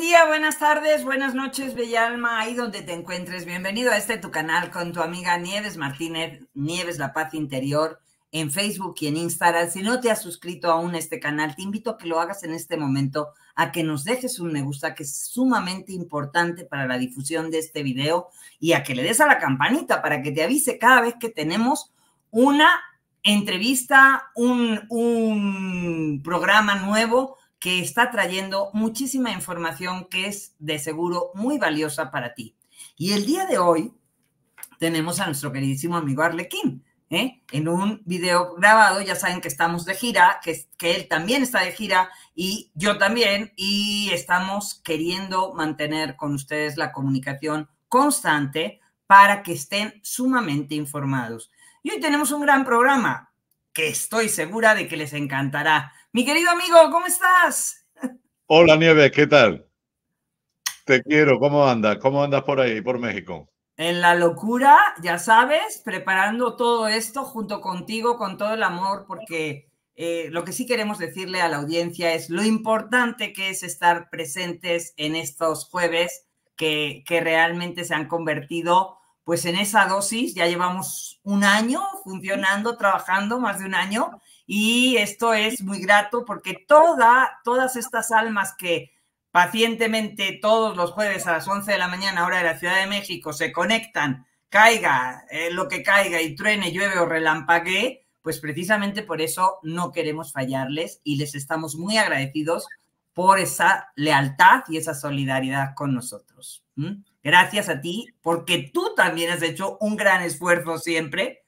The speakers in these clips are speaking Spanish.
día, buenas tardes, buenas noches, bella alma, ahí donde te encuentres. Bienvenido a este tu canal con tu amiga Nieves Martínez, Nieves La Paz Interior, en Facebook y en Instagram. Si no te has suscrito aún a este canal, te invito a que lo hagas en este momento, a que nos dejes un me gusta, que es sumamente importante para la difusión de este video, y a que le des a la campanita para que te avise cada vez que tenemos una entrevista, un, un programa nuevo que está trayendo muchísima información que es de seguro muy valiosa para ti. Y el día de hoy tenemos a nuestro queridísimo amigo Arlequín. ¿eh? En un video grabado, ya saben que estamos de gira, que, que él también está de gira y yo también, y estamos queriendo mantener con ustedes la comunicación constante para que estén sumamente informados. Y hoy tenemos un gran programa que estoy segura de que les encantará. Mi querido amigo, ¿cómo estás? Hola Nieves, ¿qué tal? Te quiero, ¿cómo andas? ¿Cómo andas por ahí, por México? En la locura, ya sabes, preparando todo esto junto contigo, con todo el amor, porque eh, lo que sí queremos decirle a la audiencia es lo importante que es estar presentes en estos jueves que, que realmente se han convertido pues en esa dosis. Ya llevamos un año funcionando, trabajando, más de un año, y esto es muy grato porque toda, todas estas almas que pacientemente todos los jueves a las 11 de la mañana, hora de la Ciudad de México, se conectan, caiga eh, lo que caiga y truene, llueve o relampague pues precisamente por eso no queremos fallarles y les estamos muy agradecidos por esa lealtad y esa solidaridad con nosotros. Gracias a ti, porque tú también has hecho un gran esfuerzo siempre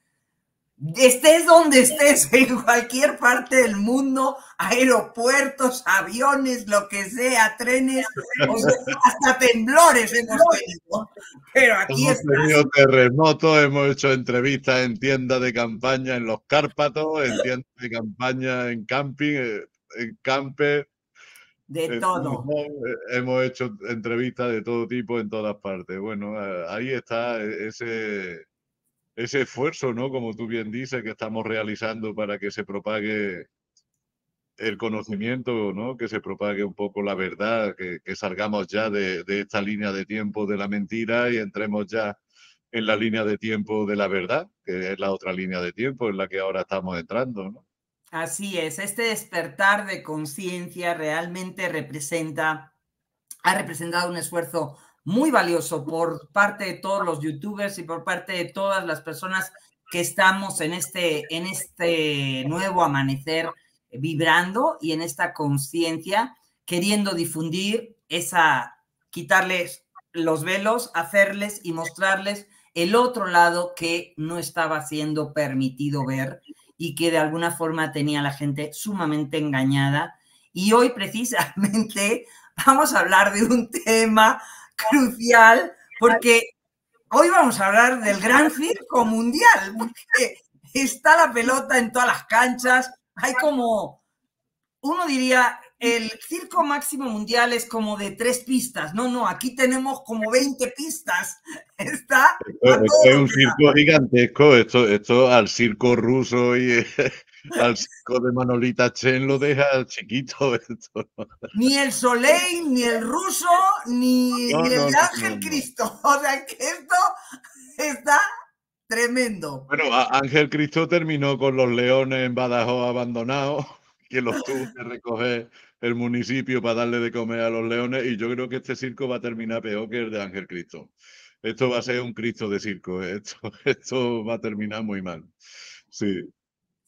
Estés donde estés, en cualquier parte del mundo, aeropuertos, aviones, lo que sea, trenes, hasta temblores hemos tenido. Pero aquí hemos tenido terremotos, hemos hecho entrevistas en tiendas de campaña en los Cárpatos, en tiendas de campaña en camping, eh, en camper. De eh, todo. Eh, hemos hecho entrevistas de todo tipo en todas partes. Bueno, ahí está ese ese esfuerzo, ¿no? Como tú bien dices, que estamos realizando para que se propague el conocimiento, ¿no? Que se propague un poco la verdad, que, salgamos ya de, esta línea de tiempo de la mentira y entremos ya en la línea de tiempo de la verdad, que es la otra línea de tiempo en la que ahora estamos entrando, ¿no? Así es, este despertar de conciencia realmente representa, ha representado un esfuerzo muy valioso por parte de todos los youtubers y por parte de todas las personas que estamos en este, en este nuevo amanecer vibrando y en esta conciencia, queriendo difundir esa, quitarles los velos, hacerles y mostrarles el otro lado que no estaba siendo permitido ver y que de alguna forma tenía la gente sumamente engañada. Y hoy precisamente vamos a hablar de un tema crucial porque hoy vamos a hablar del gran circo mundial, porque está la pelota en todas las canchas, hay como, uno diría, el circo máximo mundial es como de tres pistas, no, no, aquí tenemos como 20 pistas, está... es un circo gigantesco, esto, esto al circo ruso y al circo de Manolita Chen lo deja chiquito esto. Ni el Soleil, ni el ruso, ni, el Ángel Cristo. O sea que esto está tremendo. Bueno, Ángel Cristo terminó con los leones en Badajoz abandonados, que los tuvo que recoger el municipio para darle de comer a los leones. Y yo creo que este circo va a terminar peor que el de Ángel Cristo. Esto va a ser un Cristo de circo. ¿eh? Esto, esto va a terminar muy mal. Sí.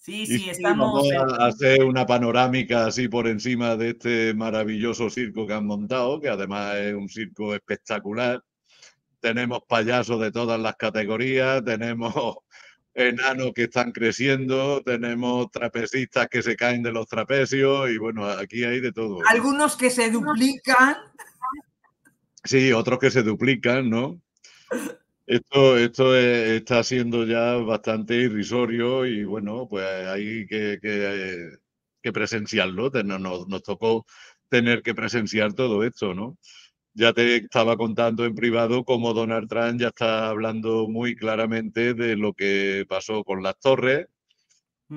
Sí, sí, estamos. a hacer una panorámica así por encima de este maravilloso circo que han montado, que además es un circo espectacular. Tenemos payasos de todas las categorías, tenemos enanos que están creciendo, tenemos trapecistas que se caen de los trapecios y bueno, aquí hay de todo. Algunos que se duplican. Sí, otros que se duplican, ¿no? Esto, esto e, está siendo ya bastante irrisorio y bueno, pues hay que, presenciarlo. Nos, tocó tener que presenciar todo esto, ¿no? Ya te estaba contando en privado cómo Donald Trump ya está hablando muy claramente de lo que pasó con las torres,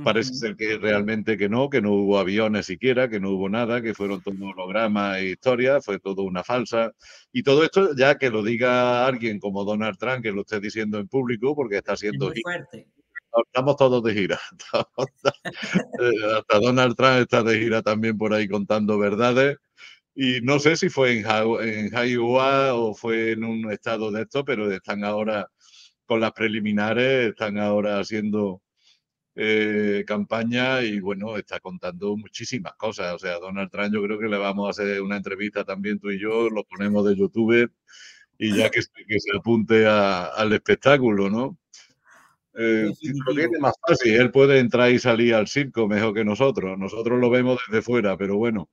Parece ser que realmente que no, que no hubo aviones siquiera, que no hubo nada, que fueron todo hologramas e historias, fue todo una falsa. Y todo esto, ya que lo diga alguien como Donald Trump, que lo esté diciendo en público, porque está siendo... fuerte. Estamos todos de gira. Eh, hasta Donald Trump está de gira también por ahí contando verdades. Y no sé si fue en, en o fue en un estado de esto, pero están ahora con las preliminares, están ahora haciendo eh, campaña y bueno, está contando muchísimas cosas. O sea, Donald Trump yo creo que le vamos a hacer una entrevista también tú y yo, lo ponemos de YouTube y ya que, se apunte al espectáculo, ¿no? Eh, tiene más fácil, él puede entrar y salir al circo mejor que nosotros. Nosotros lo vemos desde fuera, pero bueno.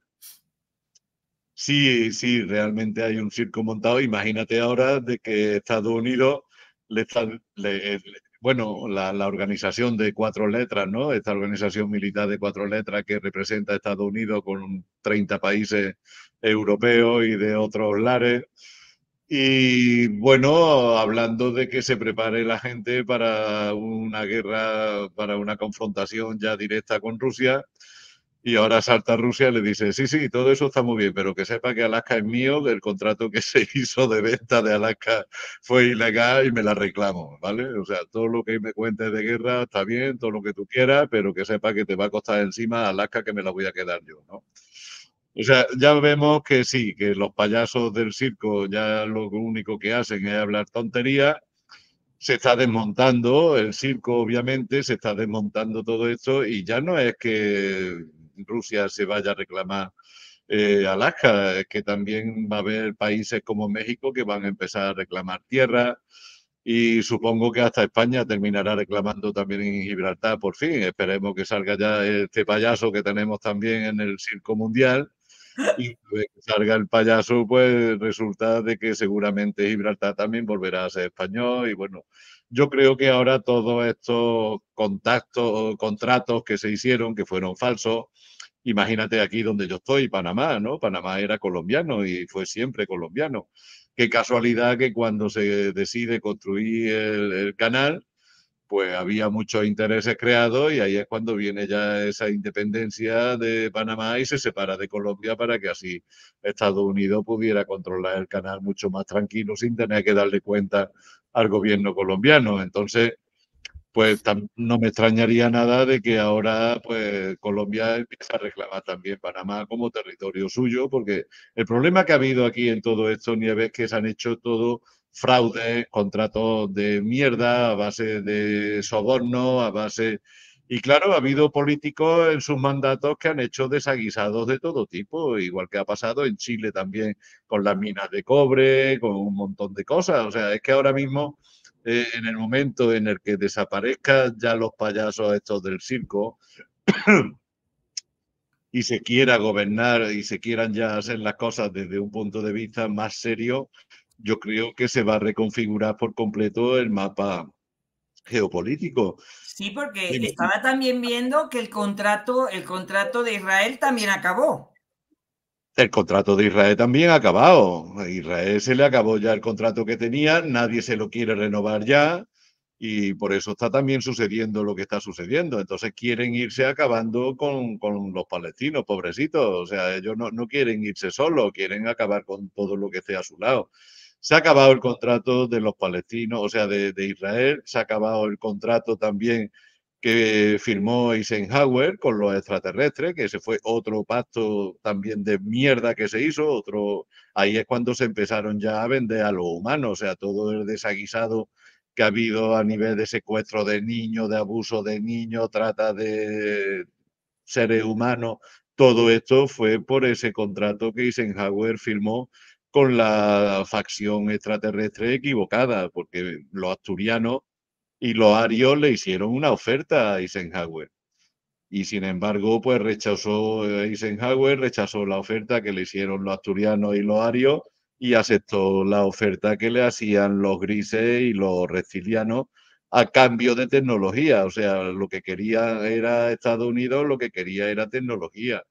Sí, sí, realmente hay un circo montado. Imagínate ahora de que Estados Unidos le está, eh, bueno, la, organización de cuatro letras, ¿no? Esta organización militar de cuatro letras que representa a Estados Unidos con 30 países europeos y de otros lares. Y bueno, hablando de que se prepare la gente para una guerra, para una confrontación ya directa con Rusia, y ahora salta Rusia y le dice, sí, sí, todo eso está muy bien, pero que sepa que Alaska es mío, el contrato que se hizo de venta de Alaska fue ilegal y me la reclamo, ¿vale? O sea, todo lo que me cuentes de guerra está bien, todo lo que tú quieras, pero que sepa que te va a costar encima Alaska que me la voy a quedar yo, ¿no? O sea, ya vemos que sí, que los payasos del circo ya lo único que hacen es hablar tontería se está desmontando el circo, obviamente, se está desmontando todo esto y ya no es que Rusia se vaya a reclamar eh, Alaska, que también va a haber países como México que van a empezar a reclamar tierra y supongo que hasta España terminará reclamando también en Gibraltar por fin. Esperemos que salga ya este payaso que tenemos también en el circo mundial y que salga el payaso, pues resulta de que seguramente Gibraltar también volverá a ser español y bueno, yo creo que ahora todos estos contactos, contratos que se hicieron, que fueron falsos, imagínate aquí donde yo estoy, Panamá, ¿no? Panamá era colombiano y fue siempre colombiano. Qué casualidad que cuando se decide construir el canal, pues había muchos intereses creados y ahí es cuando viene ya esa independencia de Panamá y se separa de Colombia para que así Estados Unidos pudiera controlar el canal mucho más tranquilo sin tener que darle cuenta al gobierno colombiano. Entonces, pues no me extrañaría nada de que ahora pues Colombia empiece a reclamar también Panamá como territorio suyo, porque el problema que ha habido aquí en todo esto, Nieves, es que se han hecho todo fraude, contratos de mierda, a base de soborno, a base... Y claro, ha habido políticos en sus mandatos que han hecho desaguisados de todo tipo, igual que ha pasado en Chile también con las minas de cobre, con un montón de cosas. O sea, es que ahora mismo, eh, en el momento en el que desaparezcan ya los payasos estos del circo, y se quiera gobernar y se quieran ya hacer las cosas desde un punto de vista más serio, yo creo que se va a reconfigurar por completo el mapa geopolítico. Sí, porque estaba también viendo que el contrato, el contrato de Israel también acabó. El contrato de Israel también ha acabado. A Israel se le acabó ya el contrato que tenía, nadie se lo quiere renovar ya y por eso está también sucediendo lo que está sucediendo. Entonces quieren irse acabando con, con los palestinos, pobrecitos. O sea, ellos no, no quieren irse solos, quieren acabar con todo lo que esté a su lado. Se ha acabado el contrato de los palestinos, o sea, de, Israel, se ha acabado el contrato también que firmó Eisenhower con los extraterrestres, que ese fue otro pacto también de mierda que se hizo, otro ahí es cuando se empezaron ya a vender a los humanos, o sea, todo el desaguisado que ha habido a nivel de secuestro de niños, de abuso de niños, trata de seres humanos, todo esto fue por ese contrato que Eisenhower firmó con la facción extraterrestre equivocada, porque los asturianos y los arios le hicieron una oferta a Eisenhower. Y sin embargo, pues rechazó eh, Eisenhower, rechazó la oferta que le hicieron los asturianos y los arios y aceptó la oferta que le hacían los grises y los reptilianos a cambio de tecnología. O sea, lo que quería era Estados Unidos, lo que quería era tecnología.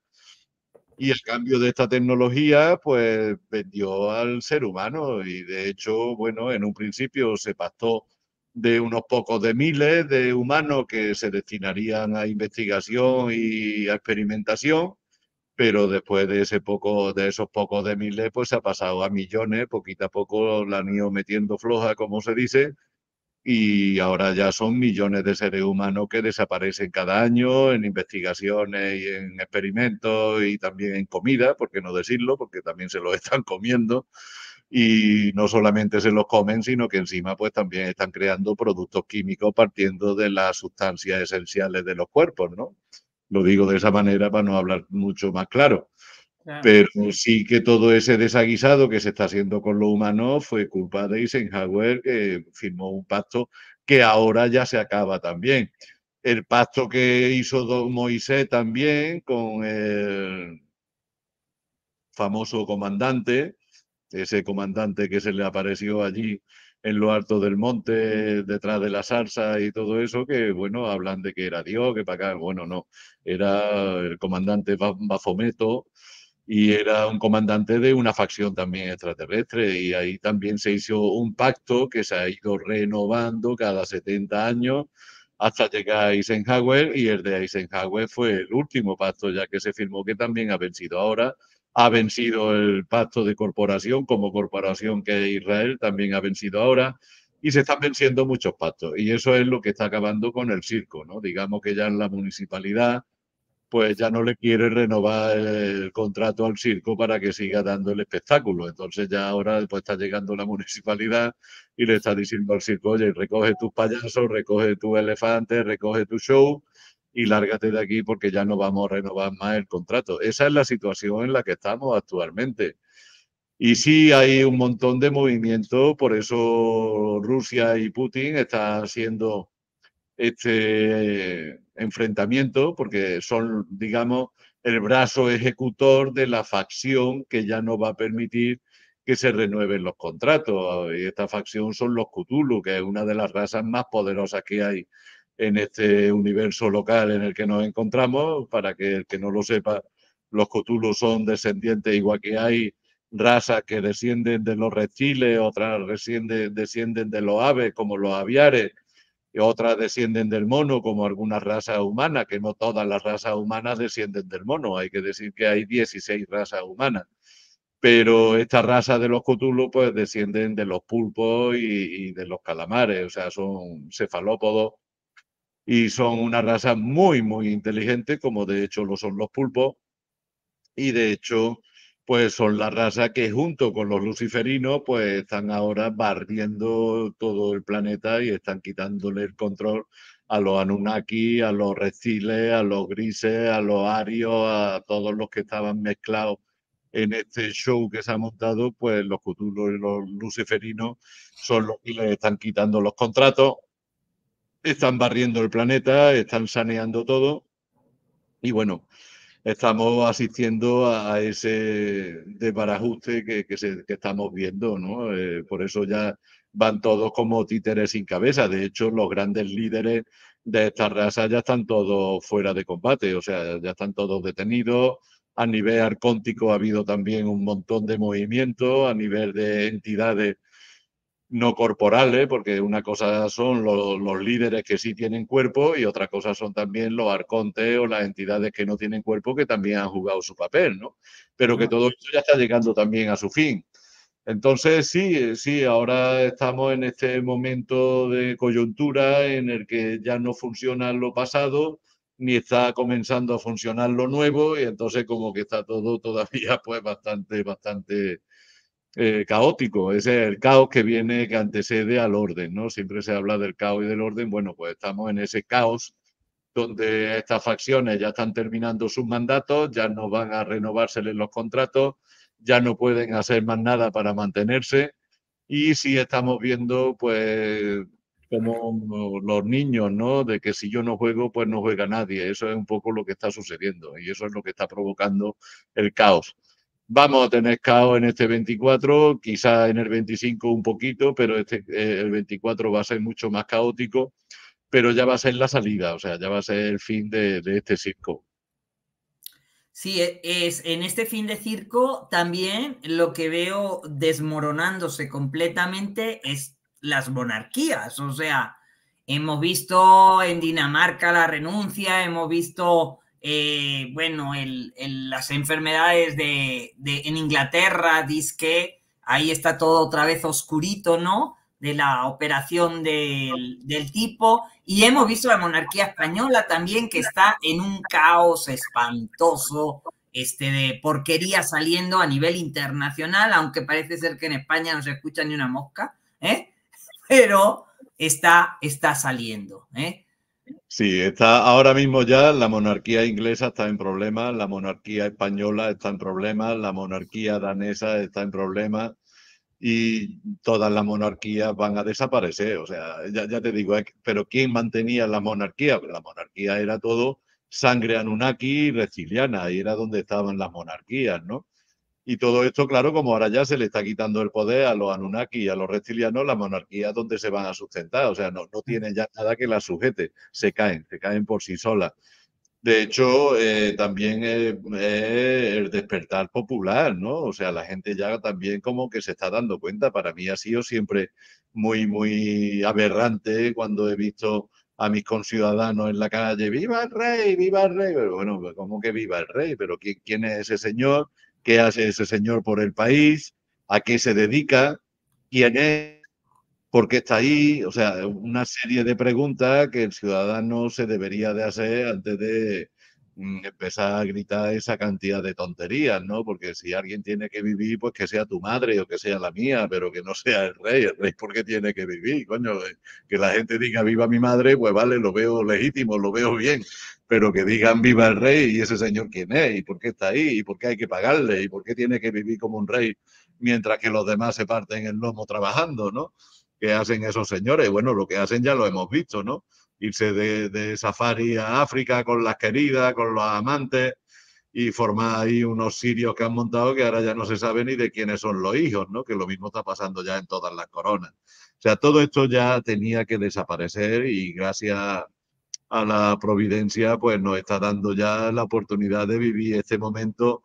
Y el cambio de esta tecnología, pues vendió al ser humano. Y de hecho, bueno, en un principio se pactó de unos pocos de miles de humanos que se destinarían a investigación y a experimentación, pero después de ese poco, de esos pocos de miles, pues se ha pasado a millones, poquito a poco la han ido metiendo floja, como se dice, y ahora ya son millones de seres humanos que desaparecen cada año en investigaciones y en experimentos y también en comida, por qué no decirlo, porque también se los están comiendo y no solamente se los comen, sino que encima pues también están creando productos químicos partiendo de las sustancias esenciales de los cuerpos, ¿no? Lo digo de esa manera para no hablar mucho más claro. Pero sí que todo ese desaguisado que se está haciendo con lo humano fue culpa de Eisenhower, que firmó un pacto que ahora ya se acaba también. El pacto que hizo Moisés también con el famoso comandante, ese comandante que se le apareció allí en lo alto del monte, detrás de la salsa y todo eso, que bueno, hablan de que era Dios, que para acá, bueno, no, era el comandante Bafometo, y era un comandante de una facción también extraterrestre y ahí también se hizo un pacto que se ha ido renovando cada 70 años hasta llegar a Eisenhower y el de Eisenhower fue el último pacto ya que se firmó que también ha vencido ahora. Ha vencido el pacto de corporación como corporación que Israel, también ha vencido ahora y se están venciendo muchos pactos. Y eso es lo que está acabando con el circo, ¿no? Digamos que ya en la municipalidad pues ya no le quiere renovar el contrato al circo para que siga dando el espectáculo. Entonces ya ahora después pues está llegando la municipalidad y le está diciendo al circo, oye, recoge tus payasos, recoge tu elefante, recoge tu show y lárgate de aquí porque ya no vamos a renovar más el contrato. Esa es la situación en la que estamos actualmente. Y sí hay un montón de movimiento, por eso Rusia y Putin están haciendo este enfrentamiento, porque son, digamos, el brazo ejecutor de la facción que ya no va a permitir que se renueven los contratos. Y esta facción son los Cthulhu, que es una de las razas más poderosas que hay en este universo local en el que nos encontramos. Para que el que no lo sepa, los Cthulhu son descendientes, igual que hay razas que descienden de los reptiles, otras descienden, descienden de los aves, como los aviares, otras descienden del mono, como algunas razas humanas, que no todas las razas humanas descienden del mono, hay que decir que hay 16 razas humanas. Pero esta raza de los cotulos pues descienden de los pulpos y, y de los calamares, o sea, son cefalópodos y son una raza muy, muy inteligente, como de hecho lo son los pulpos. Y de hecho, pues son la raza que junto con los luciferinos, pues están ahora barriendo todo el planeta y están quitándole el control a los Anunnaki, a los reptiles, a los grises, a los arios, a todos los que estaban mezclados en este show que se ha montado, pues los cutulos y los luciferinos son los que le están quitando los contratos, están barriendo el planeta, están saneando todo. Y bueno, estamos asistiendo a ese desbarajuste que, que, se, estamos viendo, ¿no? Eh, por eso ya van todos como títeres sin cabeza. De hecho, los grandes líderes de esta raza ya están todos fuera de combate, o sea, ya están todos detenidos. A nivel arcóntico ha habido también un montón de movimientos, a nivel de entidades no corporales, porque una cosa son los, líderes que sí tienen cuerpo y otra cosa son también los arcontes o las entidades que no tienen cuerpo que también han jugado su papel, ¿no? Pero que todo esto ya está llegando también a su fin. Entonces, sí, sí, ahora estamos en este momento de coyuntura en el que ya no funciona lo pasado, ni está comenzando a funcionar lo nuevo, y entonces como que está todo todavía pues bastante, bastante eh, caótico, es el caos que viene, que antecede al orden, ¿no? Siempre se habla del caos y del orden, bueno, pues estamos en ese caos donde estas facciones ya están terminando sus mandatos, ya no van a renovárseles los contratos, ya no pueden hacer más nada para mantenerse y sí estamos viendo, pues, como los niños, ¿no? De que si yo no juego, pues no juega nadie. Eso es un poco lo que está sucediendo y eso es lo que está provocando el caos. Vamos a tener caos en este 24, quizá en el 25 un poquito, pero este, eh, el 24 va a ser mucho más caótico, pero ya va a ser la salida, o sea, ya va a ser el fin de, de este circo. Sí, e, es en este fin de circo también lo que veo desmoronándose completamente es las monarquías. O sea, hemos visto en Dinamarca la renuncia, hemos visto eh, bueno, las enfermedades de, en Inglaterra, dice que ahí está todo otra vez oscurito, ¿no? De la operación del, tipo. Y hemos visto la monarquía española también que está en un caos espantoso, este, de porquería saliendo a nivel internacional, aunque parece ser que en España no se escucha ni una mosca, ¿eh? pero está, está saliendo. ¿eh? Sí, está ahora mismo ya la monarquía inglesa está en problemas, la monarquía española está en problemas, la monarquía danesa está en problemas y todas las monarquías van a desaparecer. O sea, ya, te digo, pero ¿quién mantenía la monarquía? la monarquía era todo sangre anunnaki y reptiliana, y era donde estaban las monarquías, ¿no? Y todo esto, claro, como ahora ya se le está quitando el poder a los Anunnaki y a los reptilianos, la monarquía donde se van a sustentar. O sea, no, no tienen ya nada que la sujete, se caen, se caen por sí solas. De hecho, eh, también es, el despertar popular, ¿no? O sea, la gente ya también como que se está dando cuenta. Para mí ha sido siempre muy, muy aberrante cuando he visto a mis conciudadanos en la calle, viva el rey, viva el rey. Pero bueno, pues, ¿cómo que viva el rey? Pero ¿quién, quién es ese señor? qué hace ese señor por el país, a qué se dedica, quién es, por qué está ahí, o sea, una serie de preguntas que el ciudadano se debería de hacer antes de Mm, empezar a gritar esa cantidad de tonterías, ¿no? Porque si alguien tiene que vivir, pues que sea tu madre o que sea la mía, pero que no sea el rey, el rey porque tiene que vivir, coño, eh, que la gente diga viva mi madre, pues vale, lo veo legítimo, lo veo bien, pero que digan viva el rey y ese señor quién es y por qué está ahí y por qué hay que pagarle y por qué tiene que vivir como un rey mientras que los demás se parten el lomo trabajando, ¿no? ¿Qué hacen esos señores? Bueno, lo que hacen ya lo hemos visto, ¿no? irse de, safari a África con las queridas, con los amantes y formar ahí unos sirios que han montado que ahora ya no se sabe ni de quiénes son los hijos, ¿no? Que lo mismo está pasando ya en todas las coronas. O sea, todo esto ya tenía que desaparecer y gracias a la providencia, pues nos está dando ya la oportunidad de vivir este momento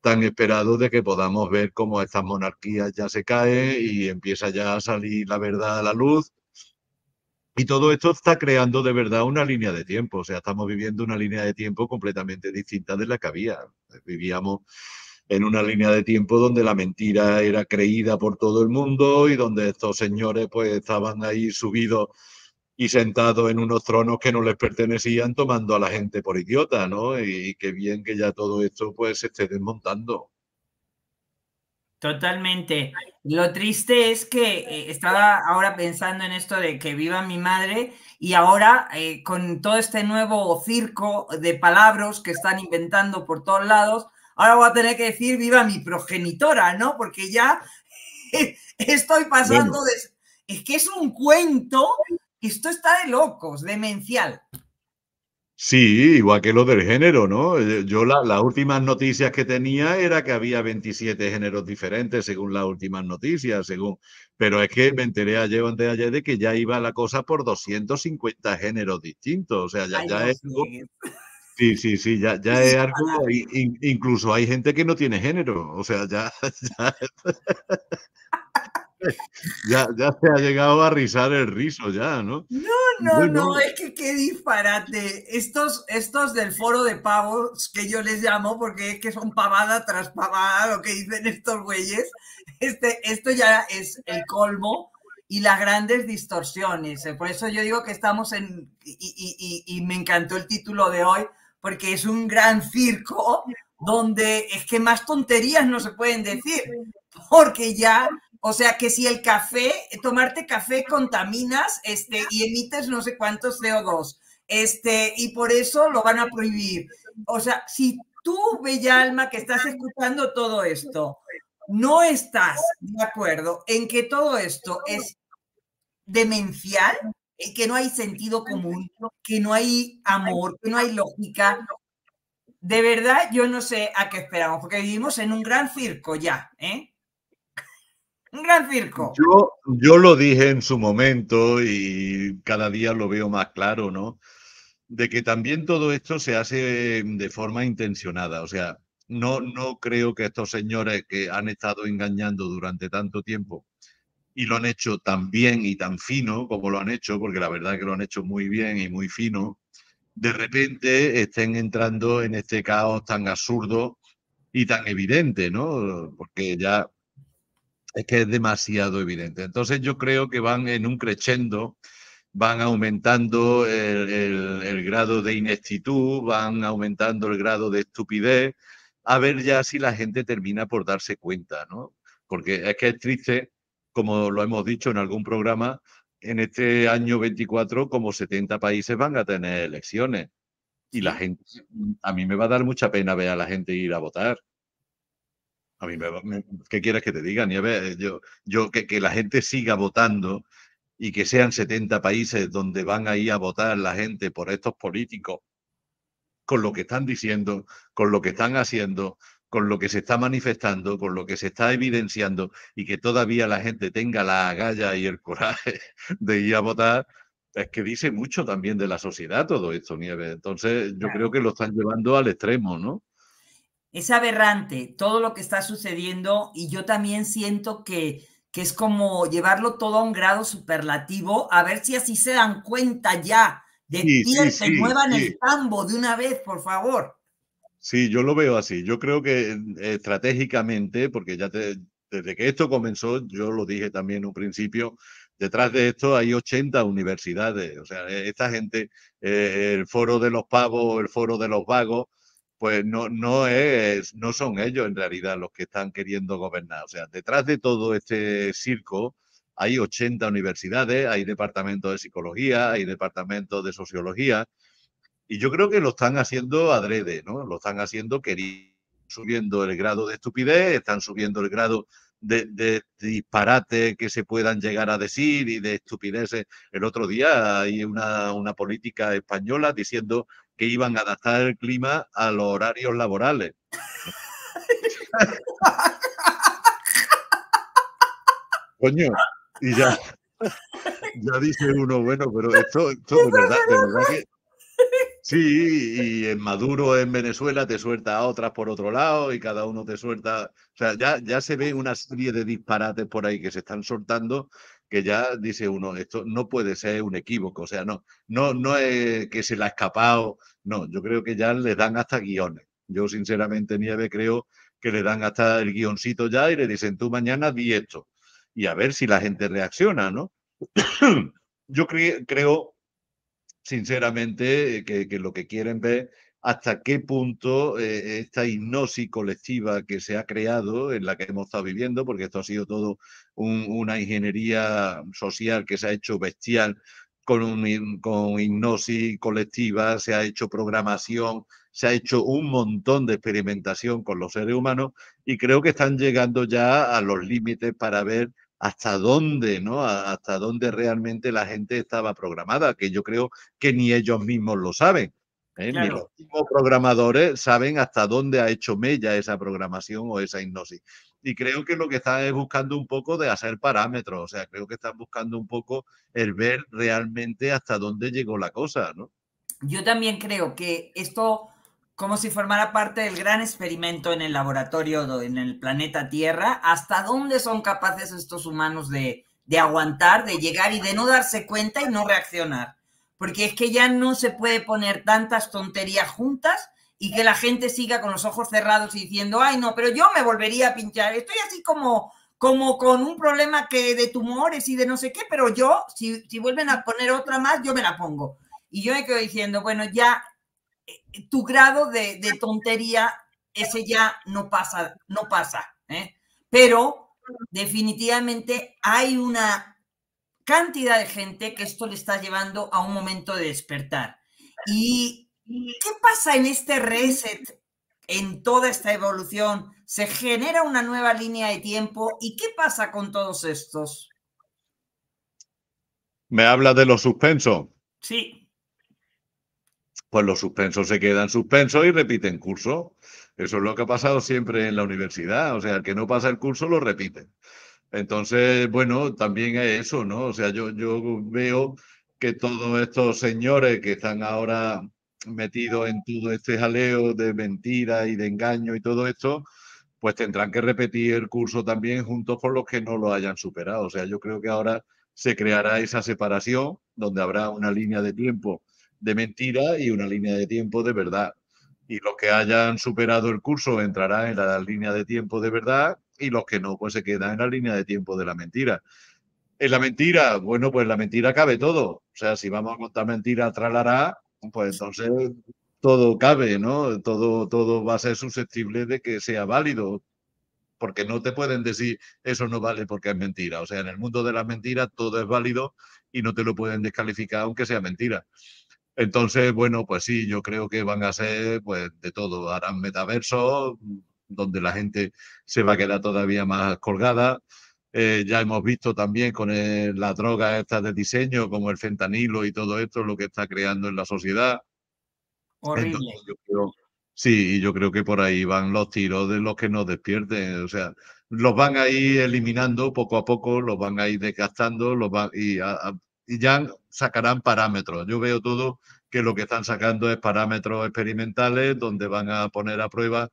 tan esperado de que podamos ver cómo estas monarquías ya se caen y empieza ya a salir la verdad a la luz y todo esto está creando de verdad una línea de tiempo. O sea, estamos viviendo una línea de tiempo completamente distinta de la que había. Vivíamos en una línea de tiempo donde la mentira era creída por todo el mundo y donde estos señores pues estaban ahí subidos y sentados en unos tronos que no les pertenecían tomando a la gente por idiota, ¿no? Y, qué bien que ya todo esto pues se esté desmontando. Totalmente. Lo triste es que eh, estaba ahora pensando en esto de que viva mi madre y ahora eh, con todo este nuevo circo de palabras que están inventando por todos lados, ahora voy a tener que decir viva mi progenitora, ¿no? Porque ya estoy pasando de... Es que es un cuento, esto está de locos, demencial. Sí, igual que lo del género, ¿no? Eh, yo las últimas noticias que tenía era que había 27 géneros diferentes según las últimas noticias, según... Pero es que me enteré ayer de ayer de que ya iba la cosa por 250 géneros distintos, o sea, ya, ya es... algo... Sí, sí, sí, ya, ya es algo, incluso hay gente que no tiene género, o sea, ya... ya, ya se ha llegado a rizar el riso ya, ¿no? No, no, no, es que qué disparate. Estos, estos del foro de pavos, que yo les llamo, porque es que son pavada tras pavada lo que dicen estos güeyes, este, esto ya es el colmo y las grandes distorsiones. Por eso yo digo que estamos en, y, y, y, y me encantó el título de hoy, porque es un gran circo donde es que más tonterías no se pueden decir, porque ya o sea que si el café, tomarte café contaminas este, y emites no sé cuántos CO2, este, y por eso lo van a prohibir. O sea, si tú, bella alma, que estás escuchando todo esto, no estás de acuerdo en que todo esto es demencial, que no hay sentido común, que no hay amor, que no hay lógica. De verdad, yo no sé a qué esperamos, porque vivimos en un gran circo ya, ¿eh? Un gran circo. Yo, yo lo dije en su momento y cada día lo veo más claro, ¿no? De que también todo esto se hace de forma intencionada. O sea, no, no creo que estos señores que han estado engañando durante tanto tiempo y lo han hecho tan bien y tan fino como lo han hecho, porque la verdad es que lo han hecho muy bien y muy fino, de repente estén entrando en este caos tan absurdo y tan evidente, ¿no? Porque ya es que es demasiado evidente. Entonces yo creo que van en un crescendo, van aumentando el, grado de ineptitud, van aumentando el grado de estupidez, a ver ya si la gente termina por darse cuenta, ¿no? Porque es que es triste, como lo hemos dicho en algún programa, en este año 24 como 70 países van a tener elecciones. Y la gente, a mí me va a dar mucha pena ver a la gente ir a votar a mí, me, ¿qué quieres que te diga, Nieves? Eh, yo, yo que, que, la gente siga votando y que sean 70 países donde van a ir a votar la gente por estos políticos, con lo que están diciendo, con lo que están haciendo, con lo que se está manifestando, con lo que se está evidenciando, y que todavía la gente tenga la agalla y el coraje de ir a votar, es que dice mucho también de la sociedad todo esto, nieve. Entonces, yo creo que lo están llevando al extremo, ¿no? es aberrante todo lo que está sucediendo y yo también siento que, que es como llevarlo todo a un grado superlativo, a ver si así se dan cuenta ya. de que se muevan el tambo de una vez, por favor. Sí, yo lo veo así. Yo creo que mm, estratégicamente, porque ya desde que esto comenzó, yo lo dije también un principio, detrás de esto hay 80 universidades. O sea, e, esta gente, eh, el foro de los pavos, el foro de los vagos, pues no, no, es, no son ellos en realidad los que están queriendo gobernar. O sea, detrás de todo este circo hay 80 universidades, hay departamentos de psicología, hay departamentos de sociología, y yo creo que lo están haciendo adrede, ¿no? Lo están haciendo queriendo, subiendo el grado de estupidez, están subiendo el grado de, disparate que se puedan llegar a decir y de estupideces. El otro día hay una, una política española diciendo que iban a adaptar el clima a los horarios laborales. Coño, y ya, ya dice uno, bueno, pero esto, es verdad, de verdad que... Sí, y en Maduro, en Venezuela, te suelta a otras por otro lado y cada uno te suelta. O sea, ya, ya se ve una serie de disparates por ahí que se están soltando que ya dice uno, esto no puede ser un equívoco, o sea, no, no, no es que se la ha escapado, no, yo creo que ya le dan hasta guiones. Yo sinceramente, Nieve, creo que le dan hasta el guioncito ya y le dicen, tú mañana di esto, y a ver si la gente reacciona, ¿no? yo creo, sinceramente, que lo que quieren ver hasta qué punto eh, esta hipnosis colectiva que se ha creado, en la que hemos estado viviendo, porque esto ha sido todo una ingeniería social que se ha hecho bestial con, con hipnosis colectiva, se ha hecho programación, se ha hecho un montón de experimentación con los seres humanos y creo que están llegando ya a los límites para ver hasta dónde, ¿no? Hasta dónde realmente la gente estaba programada, que yo creo que ni ellos mismos lo saben. ¿eh? los programadores saben hasta dónde ha hecho mella esa programación o esa hipnosis. Y creo que lo que están es buscando un poco de hacer parámetros, o sea, creo que están buscando un poco el ver realmente hasta dónde llegó la cosa, ¿no? Yo también creo que esto, como si formara parte del gran experimento en el laboratorio, en el planeta Tierra, hasta dónde son capaces estos humanos de, de aguantar, de llegar y de no darse cuenta y no reaccionar porque es que ya no se puede poner tantas tonterías juntas y que la gente siga con los ojos cerrados y diciendo, ay, no, pero yo me volvería a pinchar. Estoy así como, como con un problema que de tumores y de no sé qué, pero yo, si, vuelven a poner otra más, yo me la pongo. Y yo me quedo diciendo, bueno, ya eh, tu grado de, de tontería, ese ya no pasa, no pasa. ¿eh? Pero definitivamente hay una cantidad de gente que esto le está llevando a un momento de despertar. ¿Y qué pasa en este reset, en toda esta evolución? ¿Se genera una nueva línea de tiempo? ¿Y qué pasa con todos estos? ¿Me hablas de los suspensos? Sí. Pues los suspensos se quedan suspensos y repiten curso. Eso es lo que ha pasado siempre en la universidad. O sea, el que no pasa el curso lo repite. Entonces, bueno, también es eso, ¿no? O sea, yo, veo que todos estos señores que están ahora metidos en todo este jaleo de mentira y de engaño y todo esto, pues tendrán que repetir el curso también junto con los que no lo hayan superado. O sea, yo creo que ahora se creará esa separación donde habrá una línea de tiempo de mentira y una línea de tiempo de verdad. Y los que hayan superado el curso entrarán en la línea de tiempo de verdad y los que no, pues se quedan en la línea de tiempo de la mentira. En la mentira, bueno, pues la mentira cabe todo. O sea, si vamos a contar mentira, tralará, pues entonces todo cabe, ¿no? Todo, todo va a ser susceptible de que sea válido, porque no te pueden decir eso no vale porque es mentira. O sea, en el mundo de las mentiras todo es válido y no te lo pueden descalificar aunque sea mentira. Entonces, bueno, pues sí, yo creo que van a ser pues de todo. Harán metaverso donde la gente se va a quedar todavía más colgada. Eh, ya hemos visto también con eh, la droga esta de diseño, como el fentanilo y todo esto, lo que está creando en la sociedad. Horrible. sí, y yo creo que por ahí van los tiros de los que nos despierten. O sea, los van a ir eliminando poco a poco, los van a ir desgastando, los van, y ya sacarán parámetros. Yo veo todo que lo que están sacando es parámetros experimentales donde van a poner a prueba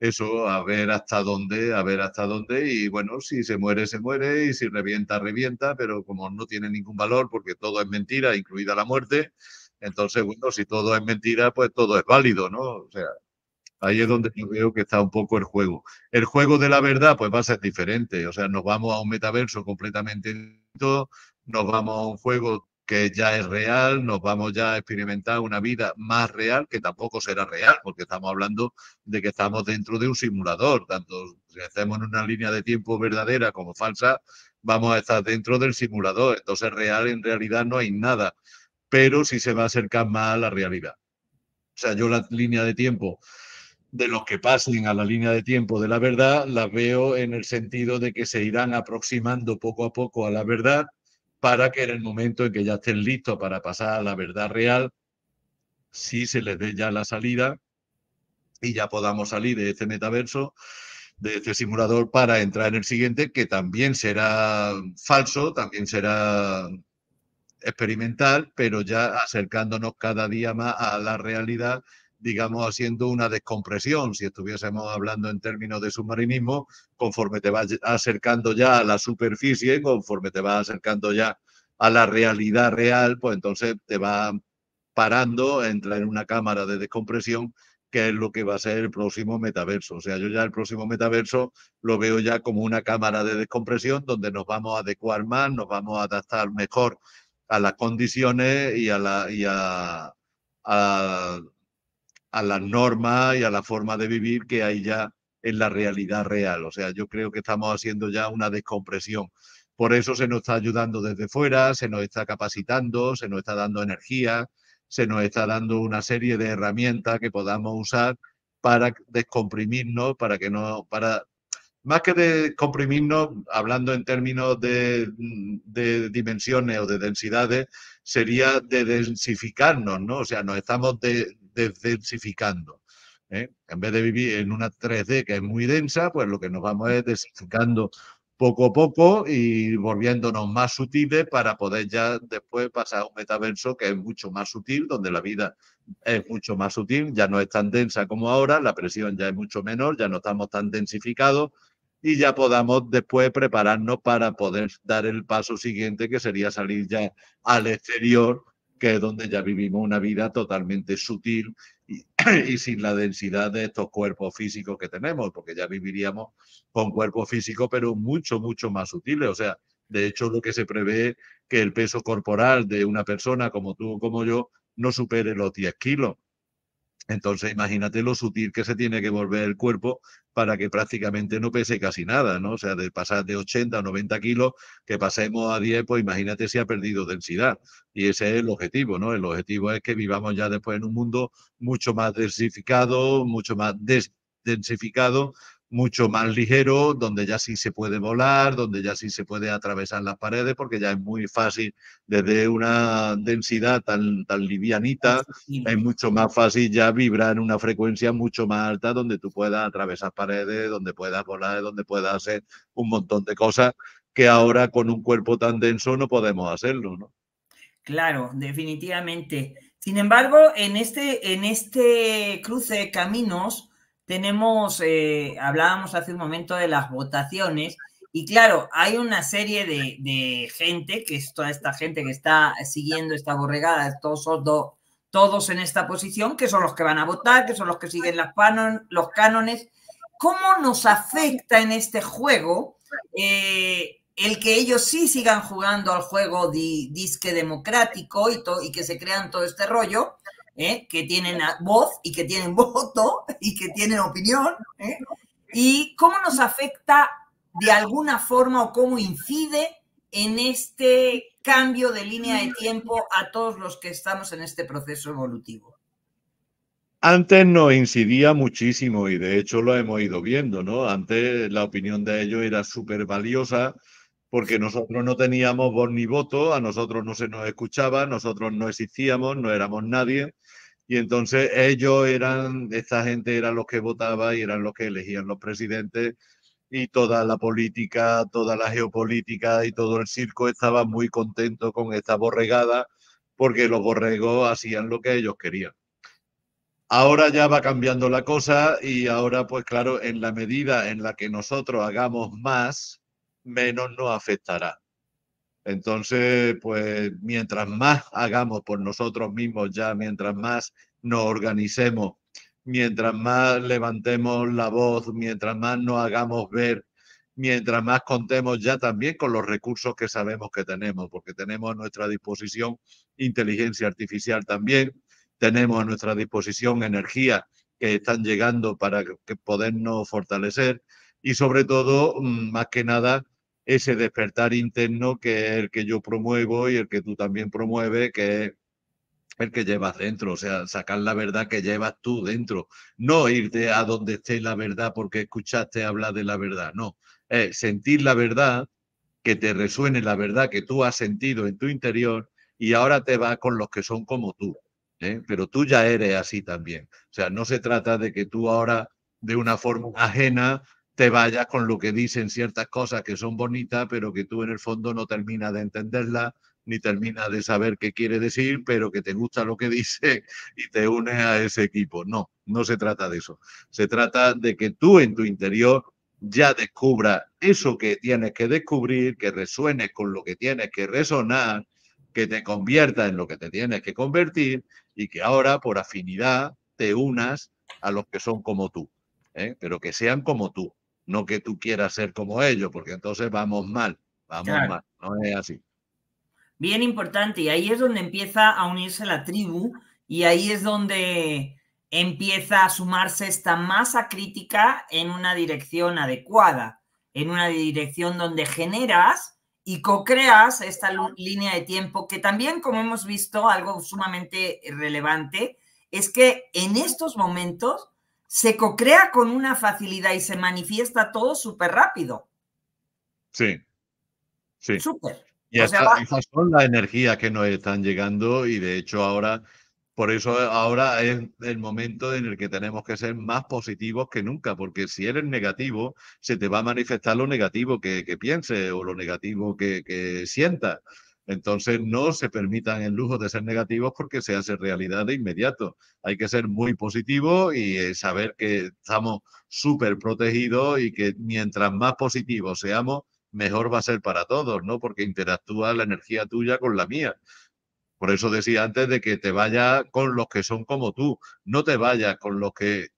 eso, a ver hasta dónde, a ver hasta dónde, y bueno, si se muere, se muere, y si revienta, revienta, pero como no tiene ningún valor, porque todo es mentira, incluida la muerte, entonces, bueno, si todo es mentira, pues todo es válido, ¿no? O sea, ahí es donde yo veo que está un poco el juego. El juego de la verdad, pues va a ser diferente, o sea, nos vamos a un metaverso completamente, nos vamos a un juego que ya es real, nos vamos ya a experimentar una vida más real, que tampoco será real, porque estamos hablando de que estamos dentro de un simulador, tanto si hacemos una línea de tiempo verdadera como falsa, vamos a estar dentro del simulador, entonces real en realidad no hay nada, pero sí se va a acercar más a la realidad. O sea, yo la línea de tiempo de los que pasen a la línea de tiempo de la verdad, la veo en el sentido de que se irán aproximando poco a poco a la verdad para que en el momento en que ya estén listos para pasar a la verdad real, sí se les dé ya la salida y ya podamos salir de este metaverso, de este simulador, para entrar en el siguiente, que también será falso, también será experimental, pero ya acercándonos cada día más a la realidad digamos, haciendo una descompresión, si estuviésemos hablando en términos de submarinismo, conforme te vas acercando ya a la superficie, conforme te vas acercando ya a la realidad real, pues entonces te va parando, entra en una cámara de descompresión, que es lo que va a ser el próximo metaverso. O sea, yo ya el próximo metaverso lo veo ya como una cámara de descompresión donde nos vamos a adecuar más, nos vamos a adaptar mejor a las condiciones y a la... Y a, a a la norma y a la forma de vivir que hay ya en la realidad real. O sea, yo creo que estamos haciendo ya una descompresión. Por eso se nos está ayudando desde fuera, se nos está capacitando, se nos está dando energía, se nos está dando una serie de herramientas que podamos usar para descomprimirnos, para que no, para más que descomprimirnos, hablando en términos de, de dimensiones o de densidades, sería de densificarnos, ¿no? O sea, nos estamos de, desdensificando. ¿eh? En vez de vivir en una 3D que es muy densa, pues lo que nos vamos es densificando poco a poco y volviéndonos más sutiles para poder ya después pasar a un metaverso que es mucho más sutil, donde la vida es mucho más sutil, ya no es tan densa como ahora, la presión ya es mucho menor, ya no estamos tan densificados y ya podamos después prepararnos para poder dar el paso siguiente que sería salir ya al exterior que es donde ya vivimos una vida totalmente sutil y, sin la densidad de estos cuerpos físicos que tenemos, porque ya viviríamos con cuerpos físicos, pero mucho, mucho más sutiles. O sea, de hecho, lo que se prevé que el peso corporal de una persona como tú o como yo no supere los 10 kilos. Entonces, imagínate lo sutil que se tiene que volver el cuerpo para que prácticamente no pese casi nada, ¿no? O sea, de pasar de 80 a 90 kilos, que pasemos a 10, pues imagínate si ha perdido densidad. Y ese es el objetivo, ¿no? El objetivo es que vivamos ya después en un mundo mucho más densificado, mucho más desdensificado. densificado mucho más ligero, donde ya sí se puede volar, donde ya sí se puede atravesar las paredes, porque ya es muy fácil, desde una densidad tan, tan livianita, es mucho más fácil ya vibrar en una frecuencia mucho más alta, donde tú puedas atravesar paredes, donde puedas volar, donde puedas hacer un montón de cosas que ahora con un cuerpo tan denso no podemos hacerlo, ¿no? Claro, definitivamente. Sin embargo, en este, en este cruce de caminos, tenemos, eh, hablábamos hace un momento de las votaciones, y claro, hay una serie de, gente, que es toda esta gente que está siguiendo esta borregada, todos, todos en esta posición, que son los que van a votar, que son los que siguen los cánones. ¿Cómo nos afecta en este juego eh, el que ellos sí sigan jugando al juego disque democrático y, y que se crean todo este rollo? ¿eh? que tienen voz y que tienen voto y que tienen opinión. ¿eh? ¿Y cómo nos afecta de alguna forma o cómo incide en este cambio de línea de tiempo a todos los que estamos en este proceso evolutivo? Antes no incidía muchísimo y de hecho lo hemos ido viendo, ¿no? Antes la opinión de ellos era súper valiosa porque nosotros no teníamos voz ni voto, a nosotros no se nos escuchaba, nosotros no existíamos, no éramos nadie y entonces ellos eran, esta gente eran los que votaba y eran los que elegían los presidentes y toda la política, toda la geopolítica y todo el circo estaba muy contento con esta borregada porque los borregos hacían lo que ellos querían. Ahora ya va cambiando la cosa y ahora pues claro, en la medida en la que nosotros hagamos más, menos nos afectará. Entonces, pues mientras más hagamos por nosotros mismos ya, mientras más nos organicemos, mientras más levantemos la voz, mientras más nos hagamos ver, mientras más contemos ya también con los recursos que sabemos que tenemos, porque tenemos a nuestra disposición inteligencia artificial también, tenemos a nuestra disposición energía que están llegando para que podernos fortalecer y sobre todo, mm, más que nada, ese despertar interno que es el que yo promuevo y el que tú también promueves, que es el que llevas dentro, o sea, sacar la verdad que llevas tú dentro, no irte a donde esté la verdad porque escuchaste hablar de la verdad, no, es sentir la verdad, que te resuene la verdad que tú has sentido en tu interior y ahora te vas con los que son como tú, ¿eh? pero tú ya eres así también, o sea, no se trata de que tú ahora de una forma ajena te vayas con lo que dicen ciertas cosas que son bonitas, pero que tú en el fondo no terminas de entenderla ni terminas de saber qué quiere decir, pero que te gusta lo que dice y te unes a ese equipo. No, no se trata de eso. Se trata de que tú en tu interior ya descubra eso que tienes que descubrir, que resuenes con lo que tienes que resonar, que te convierta en lo que te tienes que convertir y que ahora por afinidad te unas a los que son como tú, ¿eh? pero que sean como tú, no que tú quieras ser como ellos, porque entonces vamos mal, vamos mal, no es así. Bien importante, y ahí es donde empieza a unirse la tribu y ahí es donde empieza a sumarse esta masa crítica en una dirección adecuada, en una dirección donde generas y co-creas esta línea de tiempo que también, como hemos visto, algo sumamente relevante, es que en estos momentos se cocrea con una facilidad y se manifiesta todo súper rápido. Sí. Sí. Súper. Y esas son las energías que nos están llegando y de hecho ahora, por eso ahora es el momento en el que tenemos que ser más positivos que nunca, porque si eres negativo, se te va a manifestar lo negativo que, piense o lo negativo que, que sientas. Entonces, no se permitan el lujo de ser negativos porque se hace realidad de inmediato. Hay que ser muy positivo y eh, saber que estamos súper protegidos y que mientras más positivos seamos, mejor va a ser para todos, ¿no? Porque interactúa la energía tuya con la mía. Por eso decía antes de que te vayas con los que son como tú, no te vayas con los que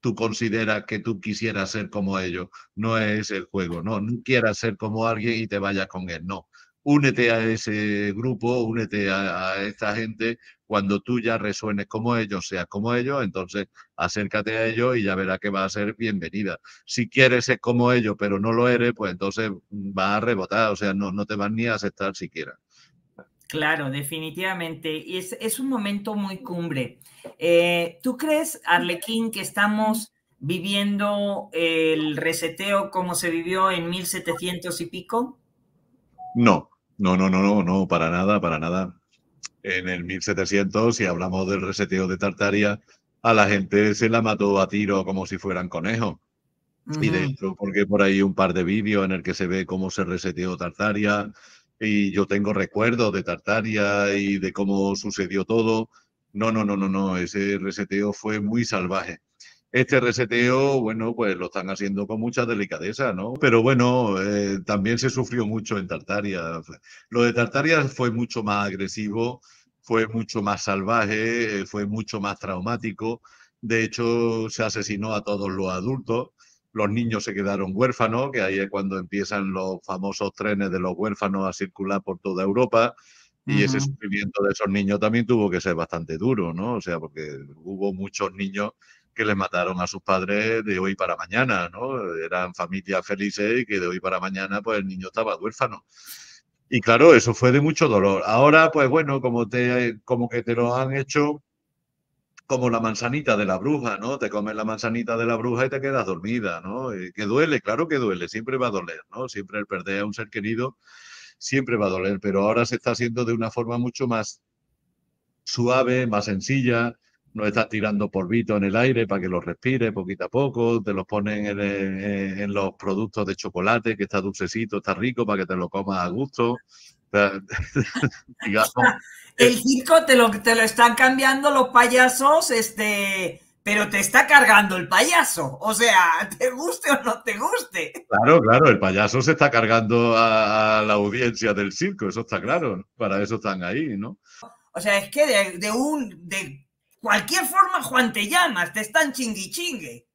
tú consideras que tú quisieras ser como ellos. No es el juego, no, no quieras ser como alguien y te vayas con él, no únete a ese grupo, únete a, esta gente cuando tú ya resuenes como ellos, seas como ellos, entonces acércate a ellos y ya verás que va a ser bienvenida. Si quieres ser como ellos, pero no lo eres, pues entonces mm, va a rebotar, o sea, no, no te van ni a aceptar siquiera. Claro, definitivamente. y es un momento muy cumbre. Eh, ¿Tú crees, Arlequín, que estamos viviendo el reseteo como se vivió en 1700 y pico? No, no, no, no, no, no, para nada, para nada. En el 1700, si hablamos del reseteo de Tartaria, a la gente se la mató a tiro como si fueran conejos. Y dentro, porque por ahí un par de vídeos en el que se ve cómo se reseteó Tartaria, y yo tengo recuerdos de Tartaria y de cómo sucedió todo. No, no, no, no, no, ese reseteo fue muy salvaje este reseteo, bueno, pues lo están haciendo con mucha delicadeza, ¿no? Pero bueno, eh, también se sufrió mucho en Tartaria. Lo de Tartaria fue mucho más agresivo, fue mucho más salvaje, eh, fue mucho más traumático. De hecho, se asesinó a todos los adultos. Los niños se quedaron huérfanos, que ahí es cuando empiezan los famosos trenes de los huérfanos a circular por toda Europa. Y ese sufrimiento de esos niños también tuvo que ser bastante duro, ¿no? O sea, porque hubo muchos niños que le mataron a sus padres de hoy para mañana, ¿no? Eran familias felices y que de hoy para mañana pues el niño estaba huérfano. Y claro, eso fue de mucho dolor. Ahora, pues bueno, como, te, como que te lo han hecho como la manzanita de la bruja, ¿no? Te comes la manzanita de la bruja y te quedas dormida, ¿no? Eh, que duele, claro que duele, siempre va a doler, ¿no? Siempre el perder a un ser querido siempre va a doler, pero ahora se está haciendo de una forma mucho más suave, más sencilla, no estás tirando polvito en el aire para que lo respire poquito a poco, te los ponen eh, en, los productos de chocolate, que está dulcecito, está rico, para que te lo comas a gusto. el circo te lo, te lo están cambiando los payasos, este, pero te está cargando el payaso. O sea, te guste o no te guste. Claro, claro, el payaso se está cargando a, la audiencia del circo, eso está claro. Para eso están ahí, ¿no? O sea, es que de, un. De Cualquier forma, Juan, te llamas, te están chingui chingue.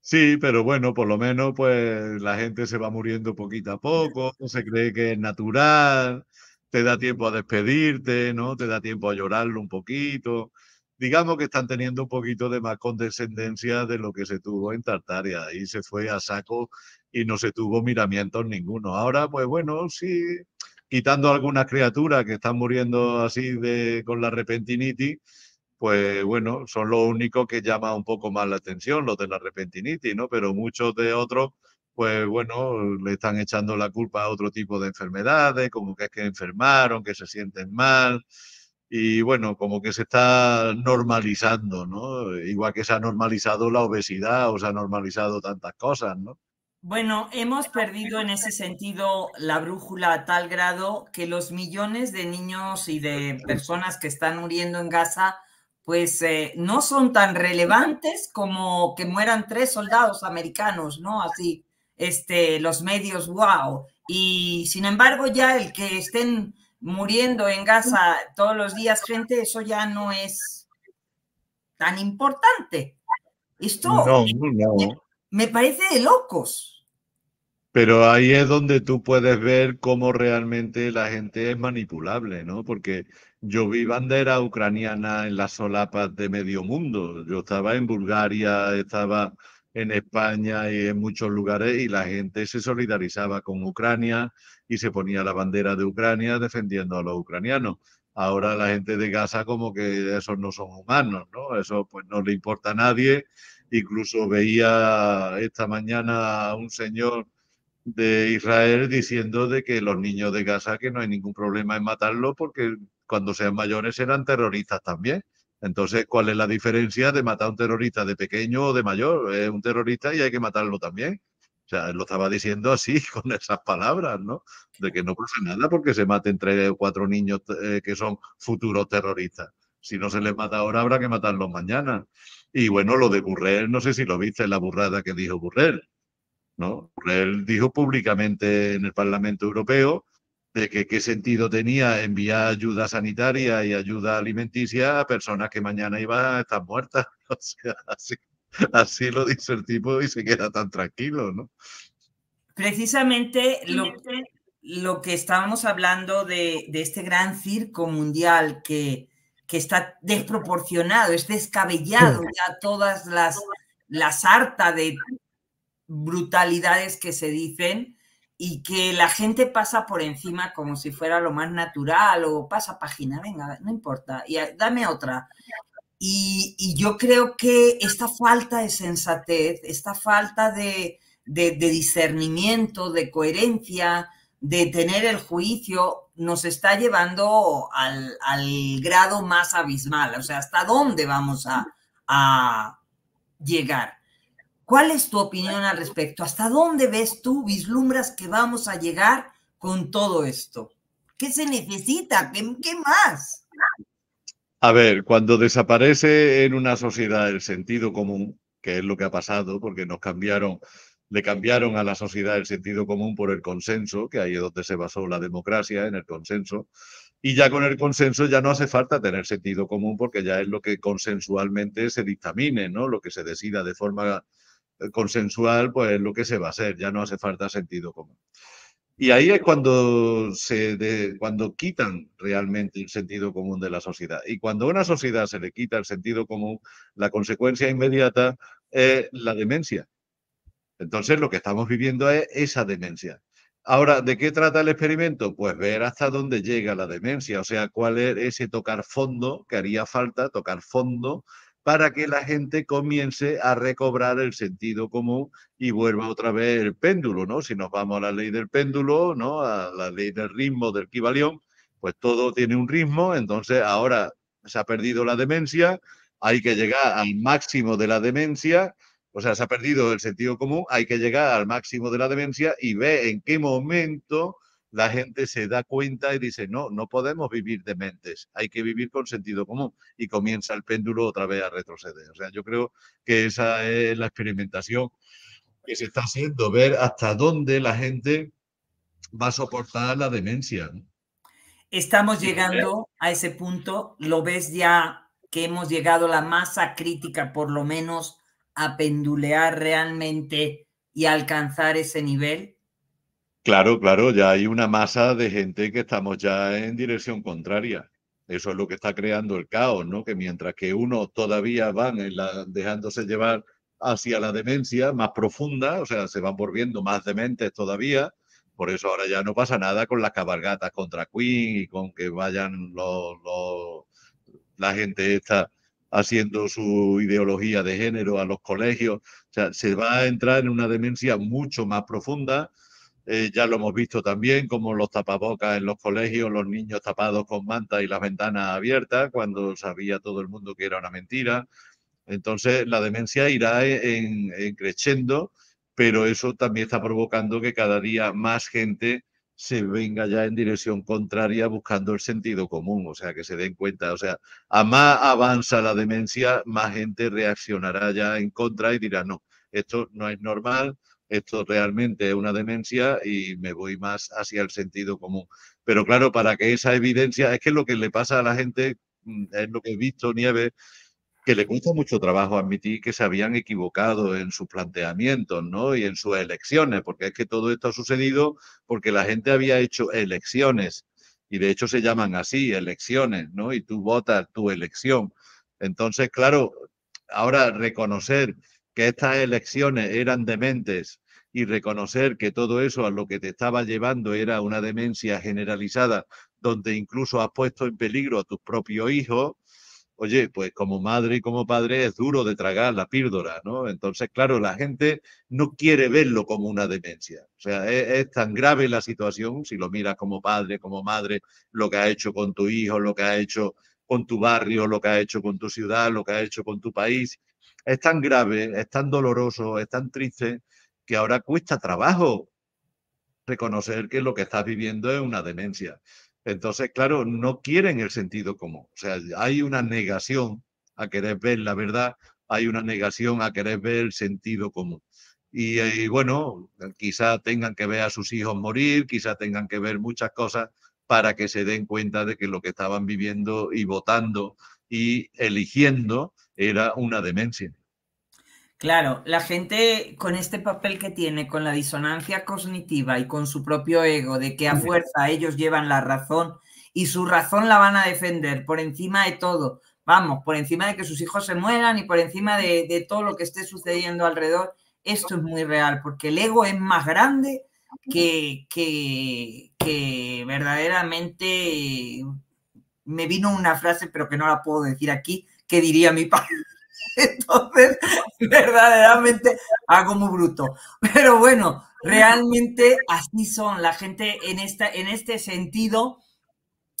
Sí, pero bueno, por lo menos pues la gente se va muriendo poquito a poco, se cree que es natural, te da tiempo a despedirte, ¿no? Te da tiempo a llorarlo un poquito. Digamos que están teniendo un poquito de más condescendencia de lo que se tuvo en Tartaria. Ahí se fue a saco y no se tuvo miramientos ninguno. Ahora, pues bueno, sí, quitando algunas criaturas que están muriendo así de, con la repentinitis, pues bueno, son los únicos que llama un poco más la atención, los de la repentinitis, ¿no? Pero muchos de otros, pues bueno, le están echando la culpa a otro tipo de enfermedades, como que es que enfermaron, que se sienten mal, y bueno, como que se está normalizando, ¿no? Igual que se ha normalizado la obesidad o se ha normalizado tantas cosas, ¿no? Bueno, hemos perdido en ese sentido la brújula a tal grado que los millones de niños y de personas que están muriendo en Gaza pues eh, no son tan relevantes como que mueran tres soldados americanos, ¿no? Así, este, los medios, wow. Y sin embargo, ya el que estén muriendo en Gaza todos los días, gente, eso ya no es tan importante. Esto no, me parece de locos. Pero ahí es donde tú puedes ver cómo realmente la gente es manipulable, ¿no? Porque yo vi bandera ucraniana en las solapas de medio mundo. Yo estaba en Bulgaria, estaba en España y en muchos lugares y la gente se solidarizaba con Ucrania y se ponía la bandera de Ucrania defendiendo a los ucranianos. Ahora la gente de Gaza como que esos no son humanos, ¿no? Eso pues no le importa a nadie. Incluso veía esta mañana a un señor de Israel diciendo de que los niños de Gaza que no hay ningún problema en matarlo porque cuando sean mayores serán terroristas también. Entonces, ¿cuál es la diferencia de matar a un terrorista de pequeño o de mayor? Es un terrorista y hay que matarlo también. O sea, él lo estaba diciendo así, con esas palabras, ¿no? De que no pasa nada porque se maten tres o cuatro niños eh, que son futuros terroristas. Si no se les mata ahora, habrá que matarlos mañana. Y bueno, lo de Burrell, no sé si lo viste, en la burrada que dijo Burrell, ¿no? Burrell dijo públicamente en el Parlamento Europeo de que qué sentido tenía enviar ayuda sanitaria y ayuda alimenticia a personas que mañana iban a estar muertas. así, lo dice el tipo y se queda tan tranquilo, ¿no? Precisamente lo, lo que estábamos hablando de, este gran circo mundial que, que está desproporcionado, es descabellado ya todas las, las hartas de brutalidades que se dicen y que la gente pasa por encima como si fuera lo más natural o pasa página, venga, no importa, y dame otra. Y, yo creo que esta falta de sensatez, esta falta de, discernimiento, de coherencia, de tener el juicio, nos está llevando al, grado más abismal. O sea, ¿hasta dónde vamos a, a llegar? ¿Cuál es tu opinión al respecto? ¿Hasta dónde ves tú, vislumbras que vamos a llegar con todo esto? ¿Qué se necesita? ¿Qué, más? A ver, cuando desaparece en una sociedad el sentido común, que es lo que ha pasado, porque nos cambiaron, le cambiaron a la sociedad el sentido común por el consenso, que ahí es donde se basó la democracia, en el consenso, y ya con el consenso ya no hace falta tener sentido común porque ya es lo que consensualmente se dictamine, ¿no? Lo que se decida de forma consensual, pues lo que se va a hacer, ya no hace falta sentido común. Y ahí es cuando, se cuando quitan realmente el sentido común de la sociedad. Y cuando a una sociedad se le quita el sentido común, la consecuencia inmediata es la demencia. Entonces lo que estamos viviendo es esa demencia. Ahora, ¿de qué trata el experimento? Pues ver hasta dónde llega la demencia, o sea, cuál es ese tocar fondo que haría falta, tocar fondo para que la gente comience a recobrar el sentido común y vuelva otra vez el péndulo, ¿no? Si nos vamos a la ley del péndulo, ¿no? A la ley del ritmo del Kibalión, pues todo tiene un ritmo, entonces ahora se ha perdido la demencia, hay que llegar al máximo de la demencia, o sea, se ha perdido el sentido común, hay que llegar al máximo de la demencia y ver en qué momento la gente se da cuenta y dice, no, no podemos vivir dementes, hay que vivir con sentido común y comienza el péndulo otra vez a retroceder. O sea, yo creo que esa es la experimentación que se está haciendo, ver hasta dónde la gente va a soportar la demencia. Estamos llegando a ese punto, lo ves ya que hemos llegado la masa crítica, por lo menos a pendulear realmente y alcanzar ese nivel. Claro, claro, ya hay una masa de gente que estamos ya en dirección contraria. Eso es lo que está creando el caos, ¿no? Que mientras que uno todavía van dejándose llevar hacia la demencia más profunda, o sea, se van volviendo más dementes todavía. Por eso ahora ya no pasa nada con las cabalgatas contra Queen y con que vayan los, la gente esta haciendo su ideología de género a los colegios. O sea, se va a entrar en una demencia mucho más profunda eh, ya lo hemos visto también, como los tapabocas en los colegios, los niños tapados con manta y las ventanas abiertas, cuando sabía todo el mundo que era una mentira. Entonces, la demencia irá en creciendo, pero eso también está provocando que cada día más gente se venga ya en dirección contraria buscando el sentido común, o sea, que se den cuenta, o sea, a más avanza la demencia, más gente reaccionará ya en contra y dirá, no, esto no es normal, esto realmente es una demencia y me voy más hacia el sentido común. Pero claro, para que esa evidencia, es que lo que le pasa a la gente, mm, es lo que he visto, nieve que le cuesta mucho trabajo admitir que se habían equivocado en sus planteamientos ¿no? y en sus elecciones, porque es que todo esto ha sucedido porque la gente había hecho elecciones, y de hecho se llaman así, elecciones, ¿no? y tú votas tu elección. Entonces, claro, ahora reconocer que estas elecciones eran dementes y reconocer que todo eso a lo que te estaba llevando era una demencia generalizada, donde incluso has puesto en peligro a tus propios hijos, oye, pues como madre y como padre es duro de tragar la píldora, ¿no? Entonces, claro, la gente no quiere verlo como una demencia. O sea, es, tan grave la situación, si lo miras como padre, como madre, lo que ha hecho con tu hijo, lo que ha hecho con tu barrio, lo que ha hecho con tu ciudad, lo que ha hecho con tu país. Es tan grave, es tan doloroso, es tan triste que ahora cuesta trabajo reconocer que lo que estás viviendo es una demencia. Entonces, claro, no quieren el sentido común. O sea, hay una negación a querer ver la verdad, hay una negación a querer ver el sentido común. Y, bueno, quizá tengan que ver a sus hijos morir, quizá tengan que ver muchas cosas para que se den cuenta de que lo que estaban viviendo y votando y eligiendo era una demencia. Claro, la gente con este papel que tiene, con la disonancia cognitiva y con su propio ego, de que a fuerza ellos llevan la razón y su razón la van a defender por encima de todo, vamos, por encima de que sus hijos se mueran y por encima de, todo lo que esté sucediendo alrededor, esto es muy real, porque el ego es más grande que, verdaderamente me vino una frase, pero que no la puedo decir aquí, que diría mi padre. Entonces, verdaderamente hago muy bruto. Pero bueno, realmente así son. La gente en, esta, en este sentido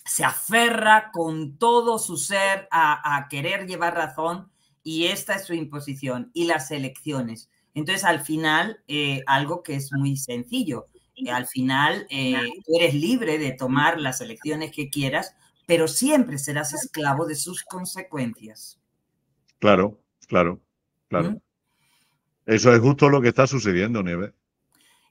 se aferra con todo su ser a querer llevar razón y esta es su imposición y las elecciones. Entonces, al final, eh, algo que es muy sencillo, eh, al final eh, tú eres libre de tomar las elecciones que quieras, pero siempre serás esclavo de sus consecuencias. Claro, claro, claro. Eso es justo lo que está sucediendo, Neve.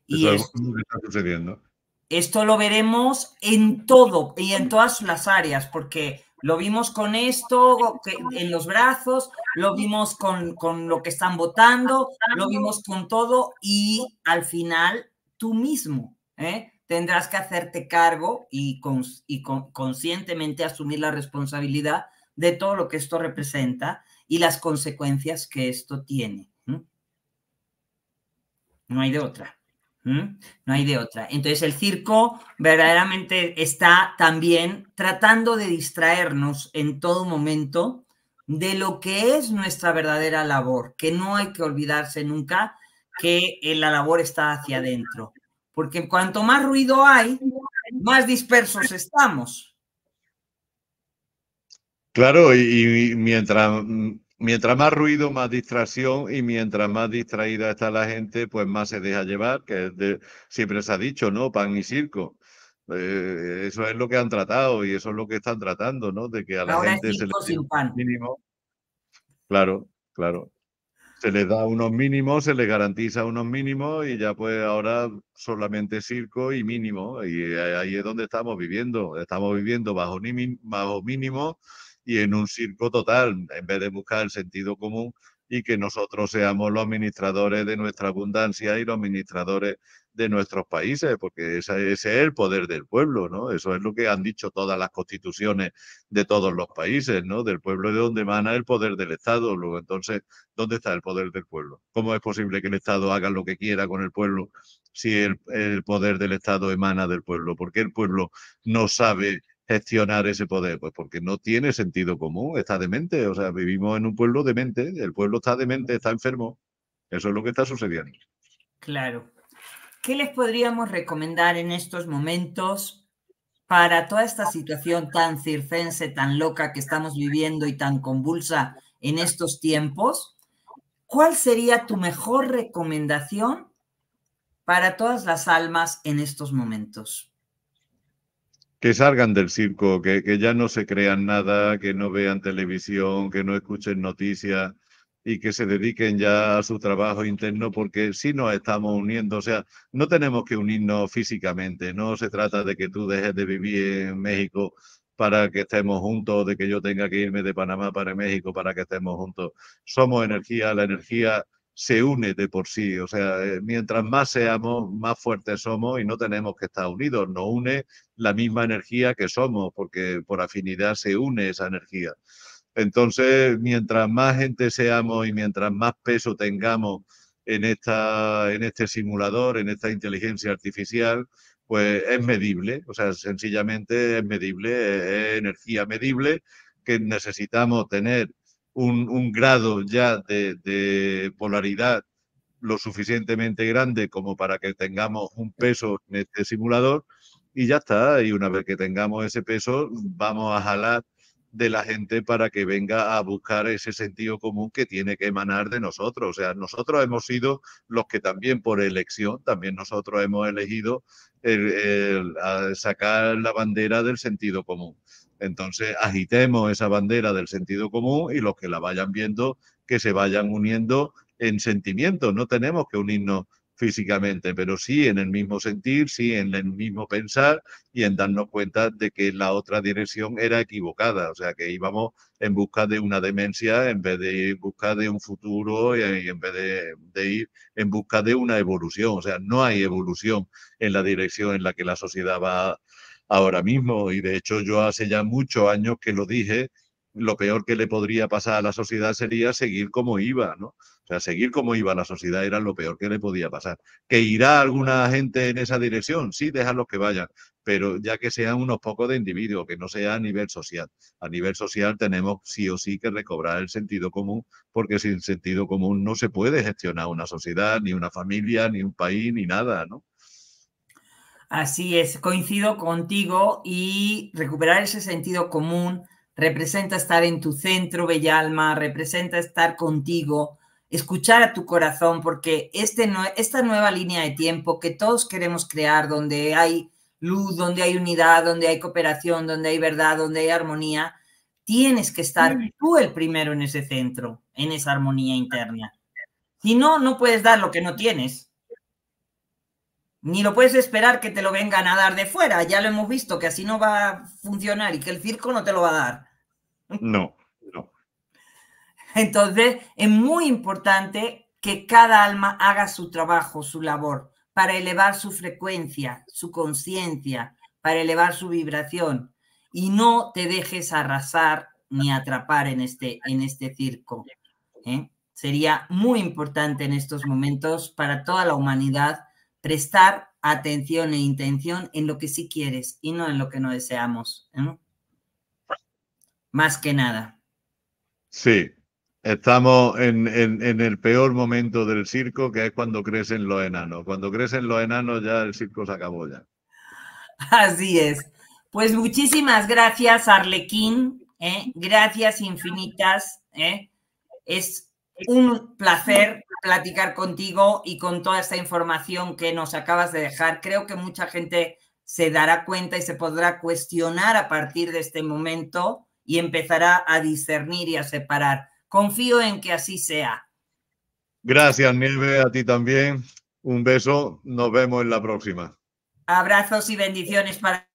Eso es justo lo que está sucediendo. Esto lo veremos en todo y en todas las áreas, porque lo vimos con esto en los brazos, lo vimos con, lo que están votando, lo vimos con todo y al final tú mismo ¿eh? tendrás que hacerte cargo y, conscientemente asumir la responsabilidad de todo lo que esto representa y las consecuencias que esto tiene. No hay de otra. No hay de otra. Entonces el circo verdaderamente está también tratando de distraernos en todo momento de lo que es nuestra verdadera labor, que no hay que olvidarse nunca que eh, la labor está hacia adentro. Porque cuanto más ruido hay, más dispersos estamos. Claro, y mientras mm, mientras más ruido, más distracción y mientras más distraída está la gente, pues más se deja llevar, que siempre se ha dicho, ¿no? Pan y circo. Eh, eso es lo que han tratado y eso es lo que están tratando, ¿no? De que a la gente se le mínimo. Claro, claro. Se les da unos mínimos, se les garantiza unos mínimos y ya pues ahora solamente circo y mínimo. Y ahí es donde estamos viviendo. Estamos viviendo bajo, bajo mínimo y en un circo total, en vez de buscar el sentido común y que nosotros seamos los administradores de nuestra abundancia y los administradores de nuestros países, porque ese, es el poder del pueblo, ¿no? Eso es lo que han dicho todas las constituciones de todos los países, ¿no? Del pueblo de donde emana el poder del Estado. Luego, entonces, ¿dónde está el poder del pueblo? ¿Cómo es posible que el Estado haga lo que quiera con el pueblo si el, poder del Estado emana del pueblo? Porque el pueblo no sabe gestionar ese poder? Pues porque no tiene sentido común, está demente, o sea, vivimos en un pueblo demente, el pueblo está demente, está enfermo, eso es lo que está sucediendo. Claro. ¿Qué les podríamos recomendar en estos momentos para toda esta situación tan circense, tan loca que estamos viviendo y tan convulsa en estos tiempos? ¿Cuál sería tu mejor recomendación para todas las almas en estos momentos? que salgan del circo, que, que, ya no se crean nada, que no vean televisión, que no escuchen noticias y que se dediquen ya a su trabajo interno, porque si sí nos estamos uniendo, o sea, no tenemos que unirnos físicamente, no se trata de que tú dejes de vivir en México para que estemos juntos, de que yo tenga que irme de Panamá para México para que estemos juntos. Somos energía, la energía se une de por sí. O sea, eh, mientras más seamos, más fuertes somos y no tenemos que estar unidos. Nos une la misma energía que somos, porque por afinidad se une esa energía. Entonces, mientras más gente seamos y mientras más peso tengamos en, esta, en este simulador, en esta inteligencia artificial, pues es medible, o sea, sencillamente es medible, es energía medible que necesitamos tener un, grado ya de, polaridad lo suficientemente grande como para que tengamos un peso en este simulador y ya está. Y una vez que tengamos ese peso, vamos a jalar de la gente para que venga a buscar ese sentido común que tiene que emanar de nosotros. O sea, nosotros hemos sido los que también por elección, también nosotros hemos elegido sacar la bandera del sentido común. Entonces, agitemos esa bandera del sentido común y los que la vayan viendo, que se vayan uniendo en sentimiento. No tenemos que unirnos físicamente, pero sí en el mismo sentir, sí en el mismo pensar y en darnos cuenta de que la otra dirección era equivocada, o sea que íbamos en busca de una demencia en vez de ir en busca de un futuro y en vez de, de, ir en busca de una evolución, o sea, no hay evolución en la dirección en la que la sociedad va ahora mismo. Y de hecho yo hace ya muchos años que lo dije, lo peor que le podría pasar a la sociedad sería seguir como iba, ¿no? O sea, seguir como iba la sociedad era lo peor que le podía pasar. Que irá alguna gente en esa dirección, sí, déjalos que vayan, pero ya que sean unos pocos de individuos, que no sea a nivel social. A nivel social tenemos sí o sí que recobrar el sentido común, porque sin sentido común no se puede gestionar una sociedad, ni una familia, ni un país, ni nada, ¿no? Así es, coincido contigo y recuperar ese sentido común representa estar en tu centro, bella alma, representa estar contigo, escuchar a tu corazón, porque este, esta nueva línea de tiempo que todos queremos crear, donde hay luz, donde hay unidad, donde hay cooperación, donde hay verdad, donde hay armonía, tienes que estar mm. tú el primero en ese centro, en esa armonía interna. Si no, no puedes dar lo que no tienes. Ni lo puedes esperar que te lo vengan a dar de fuera. Ya lo hemos visto que así no va a funcionar y que el circo no te lo va a dar. No, no. Entonces, es muy importante que cada alma haga su trabajo, su labor, para elevar su frecuencia, su conciencia, para elevar su vibración. Y no te dejes arrasar ni atrapar en este, en este circo. ¿eh? Sería muy importante en estos momentos para toda la humanidad prestar atención e intención en lo que sí quieres y no en lo que no deseamos. Más que nada. Sí, estamos en, el peor momento del circo, que es cuando crecen los enanos. Cuando crecen los enanos ya el circo se acabó ya. Así es. Pues muchísimas gracias, Arlequín. ¿eh? Gracias infinitas. ¿eh? Es un placer platicar contigo y con toda esta información que nos acabas de dejar. Creo que mucha gente se dará cuenta y se podrá cuestionar a partir de este momento y empezará a discernir y a separar. Confío en que así sea. Gracias, Milve a ti también. Un beso, nos vemos en la próxima. Abrazos y bendiciones para